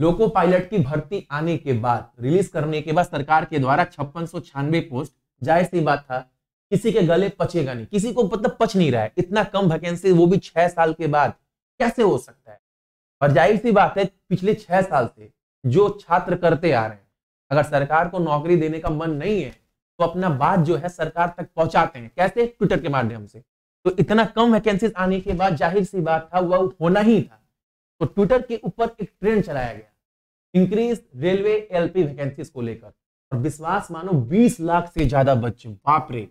Loco pilot की भर्ती आने के बाद रिलीज करने के बाद सरकार के द्वारा छप्पन पोस्ट जाहिर सी बात था किसी के गले पचेगा नहीं किसी को मतलब पच नहीं रहा है इतना कम वैकेंसी वो भी छह साल के बाद कैसे हो सकता है और जाहिर सी बात है पिछले छह साल से जो छात्र करते आ रहे हैं अगर सरकार को नौकरी देने का मन नहीं है तो अपना बात जो है सरकार तक पहुंचाते हैं कैसे ट्विटर के माध्यम से तो इतना कम वैकेंसी आने के बाद जाहिर सी बात था वह होना ही था तो ट्विटर के ऊपर एक ट्रेंड चलाया गया इंक्रीज रेलवे एलपी वैकेंसी को लेकर और विश्वास मानो 20 लाख से ज्यादा बच्चे बाप रे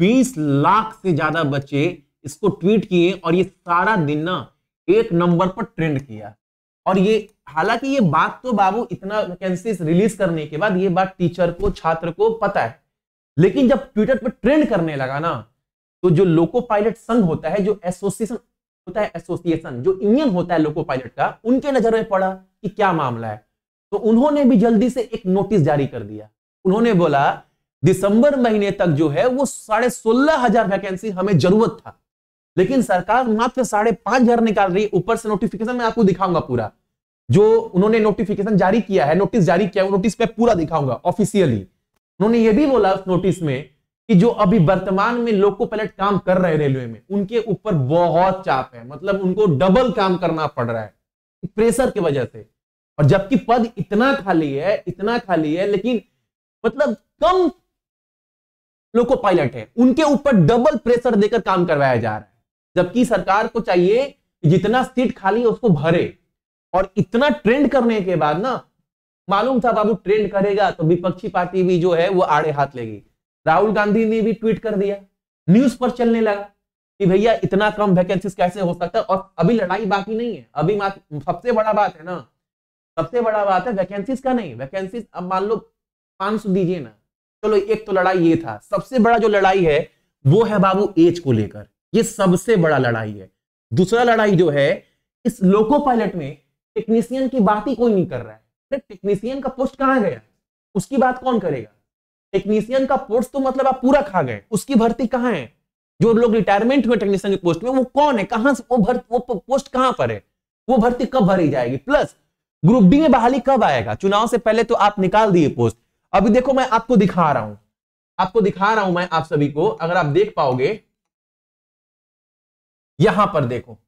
20 लाख से ज्यादा बच्चे इसको ट्वीट किए और ये सारा दिन ना एक नंबर पर ट्रेंड किया और ये हालांकि ये बात तो बाबू इतना वैकेंसी रिलीज करने के बाद ये बात टीचर को छात्र को पता है लेकिन जब ट्विटर पर ट्रेंड करने लगा ना तो जो लोको पायलट संघ होता है जो एसोसिएशन होता है एसोसिएशन जो यूनियन होता है लोको पायलट का उनके नजर में पड़ा कि क्या मामला है तो उन्होंने भी जल्दी से एक नोटिस जारी कर दिया उन्होंने बोला दिसंबर महीने तक जो है वो साढ़े सोलह हजार वैकेंसी हमें जरूरत था लेकिन सरकार मात्र साढ़े पांच हजार निकाल रही है ऊपर से नोटिफिकेशन मैं आपको दिखाऊंगा पूरा जो उन्होंने नोटिफिकेशन जारी किया है नोटिस जारी किया है नोटिस पे पूरा दिखाऊंगा ऑफिशियली उन्होंने ये भी बोला उस नोटिस में कि जो अभी वर्तमान में लोको पायलट काम कर रहे रेलवे में उनके ऊपर बहुत चाप है मतलब उनको डबल काम करना पड़ रहा है प्रेशर की वजह से और जबकि पद इतना खाली है इतना खाली है लेकिन मतलब कम लोको पायलट है उनके ऊपर डबल प्रेशर देकर काम करवाया जा रहा है जबकि सरकार को चाहिए जितना सीट खाली है उसको भरे और इतना ट्रेंड करने के बाद ना मालूम था बाबू ट्रेंड करेगा तो विपक्षी पार्टी भी जो है वो आड़े हाथ लेगी राहुल गांधी ने भी ट्वीट कर दिया न्यूज पर चलने लगा कि भैया इतना कम वैकेंसी कैसे हो सकता है और अभी लड़ाई बाकी नहीं है अभी सबसे बड़ा बात है ना सबसे बड़ा बात है वैकेंसीज का नहीं वैकेंसीज अब मान लो पांच दीजिए ना चलो एक तो लड़ाई ये था सबसे बड़ा जो लड़ाई है वो है बाबू एज को लेकर ये सबसे बड़ा लड़ाई है दूसरा लड़ाई जो है इस लोको पायलट में टेक्नीशियन की बात ही कोई नहीं कर रहा है टेक्नीशियन का पोस्ट कहाँ गया उसकी बात कौन करेगा टेक्नीशियन का पोस्ट तो मतलब आप पूरा खा गए उसकी भर्ती कहाँ है जो लोग रिटायरमेंट हुए टेक्नीशियन के पोस्ट में वो कौन है कहां से वो भर्ती वो पोस्ट कहां पर है वो भर्ती कब भरी जाएगी प्लस ग्रुप डी में बहाली कब आएगा चुनाव से पहले तो आप निकाल दिए पोस्ट अभी देखो मैं आपको दिखा रहा हूं आपको दिखा रहा हूं मैं आप सभी को अगर आप देख पाओगे यहां पर देखो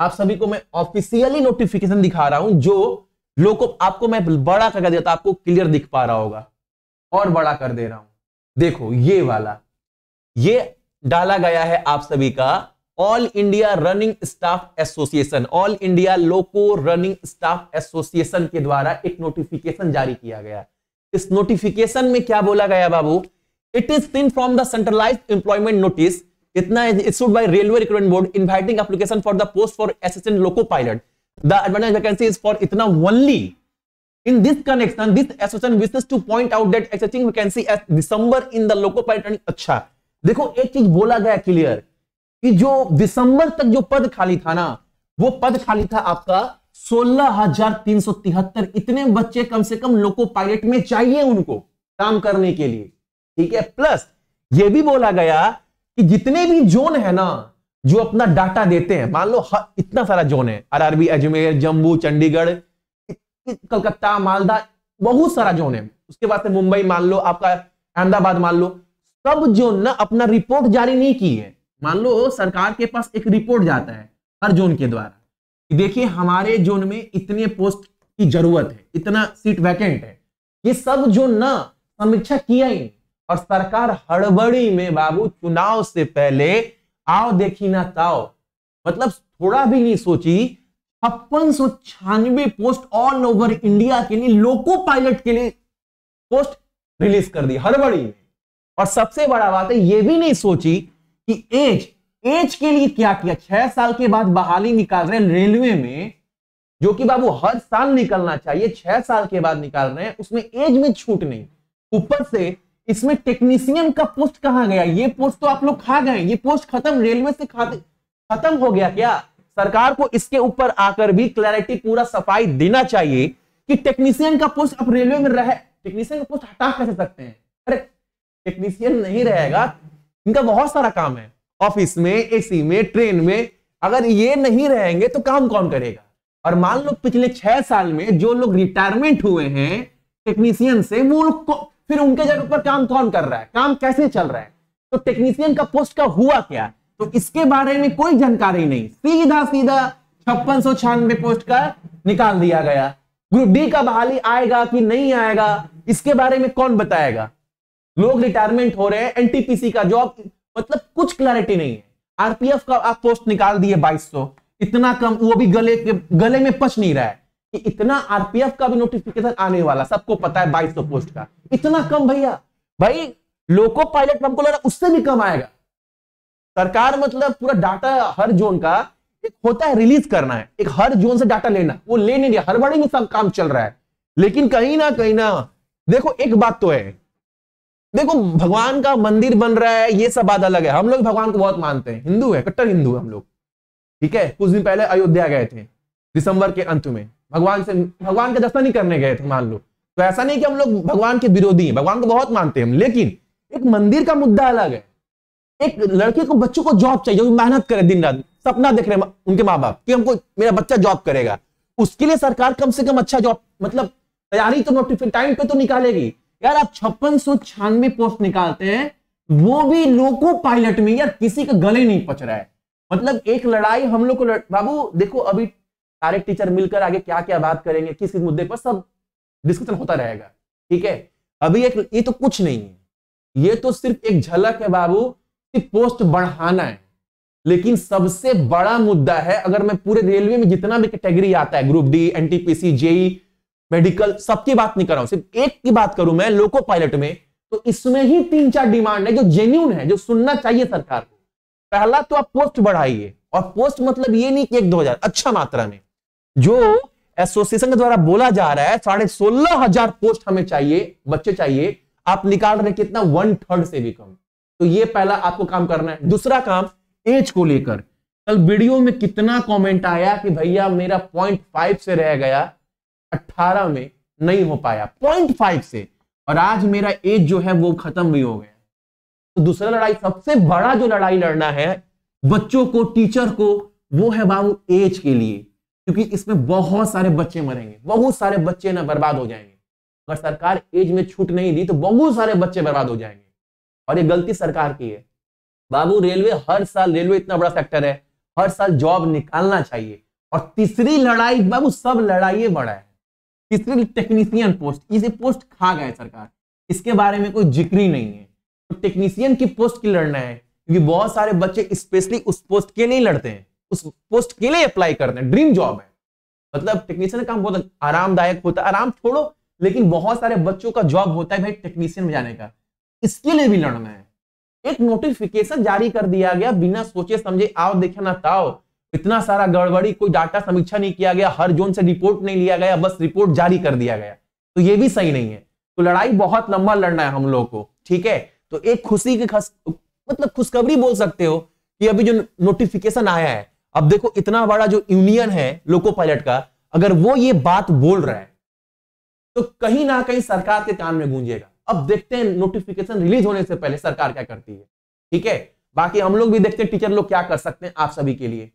आप सभी को मैं ऑफिशियली नोटिफिकेशन दिखा रहा हूं जो लोग को आपको मैं बड़ा कर देता आपको क्लियर दिख पा रहा होगा और बड़ा कर दे रहा हूं देखो ये वाला ये डाला गया है आप सभी का all India running staff association all India loco running staff association के द्वारा एक नोटिफिकेशन जारी किया गया इस नोटिफिकेशन में क्या बोला गया बाबू it is seen from the centralize employment notice इतना issued by railway recruitment board inviting application for the post for assistant loco pilot the advance vacancy is for इतना only In this connection, this association wishes to point out that existing vacancy as December in the loco pattern. अच्छा, देखो एक चीज बोला गया clear कि जो दिसंबर तक जो पद खाली था ना वो पद खाली था आपका सोलह हजार तीन सौ तिहत्तर इतने बच्चे कम से कम लोको पायलट में चाहिए उनको काम करने के लिए ठीक है प्लस ये भी बोला गया कि जितने भी जोन है ना जो अपना डाटा देते हैं मान लो इतना सारा जोन है आरआरबी अजमेर जम्मू चंडीगढ़ कलकत्ता मालदा बहुत सारा जोन है उसके बाद से मुंबई मान लो आपका अहमदाबाद मान लो सब जोन ना अपना रिपोर्ट जारी नहीं की है मान लो सरकार के पास एक रिपोर्ट जाता है हर जोन के द्वारा देखिए हमारे जोन में इतने पोस्ट की जरूरत है इतना सीट वैकेंट है ये सब जोन ना समीक्षा किया ही और सरकार हड़बड़ी में बाबू चुनाव से पहले आओ देखी ना ताओ मतलब थोड़ा भी नहीं सोची छप्पन सौ छियानवे पोस्ट ऑल ओवर इंडिया के लिए लोको पायलट के लिए पोस्ट रिलीज कर दी हड़बड़ी में और सबसे बड़ा बात है ये भी नहीं सोची कि एज एज के लिए क्या किया छह साल के बाद बहाली निकाल रहे हैं रेलवे में जो कि बाबू हर साल निकलना चाहिए छह साल के बाद निकाल रहे हैं उसमें एज में छूट नहीं ऊपर से इसमें टेक्नीशियन का पोस्ट कहा गया ये पोस्ट तो आप लोग खा गए ये पोस्ट खत्म रेलवे से खाते खत्म हो गया क्या सरकार को इसके ऊपर आकर भी क्लैरिटी पूरा सफाई देना चाहिए कि टेक्नीशियन का पोस्ट अब रेलवे में रहे टेक्नीशियन का पोस्ट हटा कैसे सकते हैं अरे टेक्नीशियन नहीं रहेगा इनका बहुत सारा काम है ऑफिस में एसी में ट्रेन में अगर ये नहीं रहेंगे तो काम कौन करेगा और मान लो पिछले छह साल में जो लोग रिटायरमेंट हुए हैं टेक्नीशियन से वो लोग फिर उनके जगह पर काम कौन कर रहा है काम कैसे चल रहा है तो टेक्नीशियन का पोस्ट का हुआ क्या तो इसके बारे में कोई जानकारी नहीं सीधा सीधा छप्पन सौ छियानवे पोस्ट का निकाल दिया गया ग्रुप डी का बहाली आएगा कि नहीं आएगा इसके बारे में कौन बताएगा लोग रिटायरमेंट हो रहे हैं एनटीपीसी का जॉब मतलब कुछ क्लैरिटी नहीं है आरपीएफ का आप पोस्ट निकाल दिए 2200 इतना कम वो भी गले के गले में पच नहीं रहा है कि इतना आरपीएफ का भी नोटिफिकेशन आने वाला सबको पता है 2200 पोस्ट का इतना कम भैया भाई लोको पायलट हमको लग रहा उससे भी कम आएगा सरकार मतलब पूरा डाटा हर जोन का एक होता है रिलीज करना है एक हर जोन से डाटा लेना वो ले नहीं दिया हर बड़ी में सब काम चल रहा है लेकिन कहीं ना कहीं ना देखो एक बात तो है देखो भगवान का मंदिर बन रहा है ये सब बात अलग है हम लोग भगवान को बहुत मानते हैं हिंदू है कट्टर हिंदू है हम लोग ठीक है कुछ दिन पहले अयोध्या गए थे दिसंबर के अंत में भगवान से भगवान के दर्शन ही करने गए थे मान लो तो ऐसा नहीं कि हम लोग भगवान के विरोधी हैं भगवान को बहुत मानते हैं हम लेकिन एक मंदिर का मुद्दा अलग है एक लड़के को बच्चों को जॉब चाहिए जो मेहनत करे दिन रात सपना देख रहे उनके माँ बाप कि हमको मेरा बच्चा जॉब करेगा उसके लिए सरकार कम से कम अच्छा जॉब मतलब तैयारी तो नोटिफिक टाइम पे तो निकालेगी यार आप छप्पन सौ छियानवे पोस्ट निकालते हैं वो भी लोको पायलट में यार किसी का गले नहीं पच रहा है मतलब एक लड़ाई हम लोग को लड़... बाबू देखो अभी सारे टीचर मिलकर आगे क्या क्या बात करेंगे किस किस मुद्दे पर सब डिस्कशन होता रहेगा ठीक है अभी एक ये तो कुछ नहीं है ये तो सिर्फ एक झलक है बाबू कि पोस्ट बढ़ाना है लेकिन सबसे बड़ा मुद्दा है अगर मैं पूरे रेलवे में जितना भी कैटेगरी आता है group D NTPC JE medical सबकी बात नहीं कर रहा हूं सिर्फ एक की बात करूं मैं लोको पायलट में तो इसमें ही तीन चार डिमांड है जो जेन्यून है जो सुनना चाहिए सरकार को पहला तो आप पोस्ट बढ़ाइए और पोस्ट मतलब ये नहीं कि एक दो हजार अच्छा मात्रा में जो एसोसिएशन के द्वारा बोला जा रहा है साढ़े सोलह हजार पोस्ट हमें चाहिए बच्चे चाहिए आप निकाल रहे कितना वन थर्ड से भी कम तो ये पहला आपको काम करना है दूसरा काम एज को लेकर कल वीडियो में कितना कमेंट आया कि भैया मेरा पॉइंट फाइव से रह गया अट्ठारह में नहीं हो पाया पॉइंट फाइव से और आज मेरा एज जो है वो खत्म भी हो गया तो दूसरा लड़ाई सबसे बड़ा जो लड़ाई लड़ना है बच्चों को टीचर को वो है बाबू एज के लिए क्योंकि इसमें बहुत सारे बच्चे मरेंगे बहुत सारे बच्चे ना बर्बाद हो जाएंगे अगर सरकार एज में छूट नहीं दी तो बहुत सारे बच्चे बर्बाद हो जाएंगे और ये गलती सरकार की है बाबू रेलवे हर साल रेलवे इतना बड़ा सेक्टर है हर साल जॉब निकालना चाहिए और तीसरी लड़ाई बाबू सब लड़ाइए बड़ा है तीसरी टेक्नीशियन पोस्ट इसे पोस्ट खा गए सरकार इसके बारे में कोई जिक्र ही नहीं है तो टेक्नीशियन की पोस्ट की लड़ना है क्योंकि बहुत सारे बच्चे स्पेशली उस पोस्ट के नहीं लड़ते हैं उस पोस्ट के लिए अप्लाई करते हैं ड्रीम जॉब है मतलब टेक्नीशियन का काम बहुत आरामदायक होता है आराम छोड़ो लेकिन बहुत सारे बच्चों का जॉब होता है भाई टेक्नीशियन में जाने का इसके लिए भी लड़ना है एक नोटिफिकेशन जारी कर दिया गया बिना सोचे समझे आओ देखे ना ताओ इतना सारा गड़बड़ी कोई डाटा समीक्षा नहीं किया गया हर जोन से रिपोर्ट नहीं लिया गया बस रिपोर्ट जारी कर दिया गया तो ये भी सही नहीं है तो लड़ाई बहुत लंबा लड़ना है हम लोगों को ठीक है तो एक खुशी की खस मतलब खुशखबरी बोल सकते हो कि अभी जो नोटिफिकेशन आया है अब देखो इतना बड़ा जो यूनियन है लोको पायलट का अगर वो ये बात बोल रहा है तो कहीं ना कहीं सरकार के कान में गूंजेगा अब देखते हैं नोटिफिकेशन रिलीज होने से पहले सरकार क्या करती है ठीक है बाकी हम लोग भी देखते हैं टीचर लोग क्या कर सकते हैं आप सभी के लिए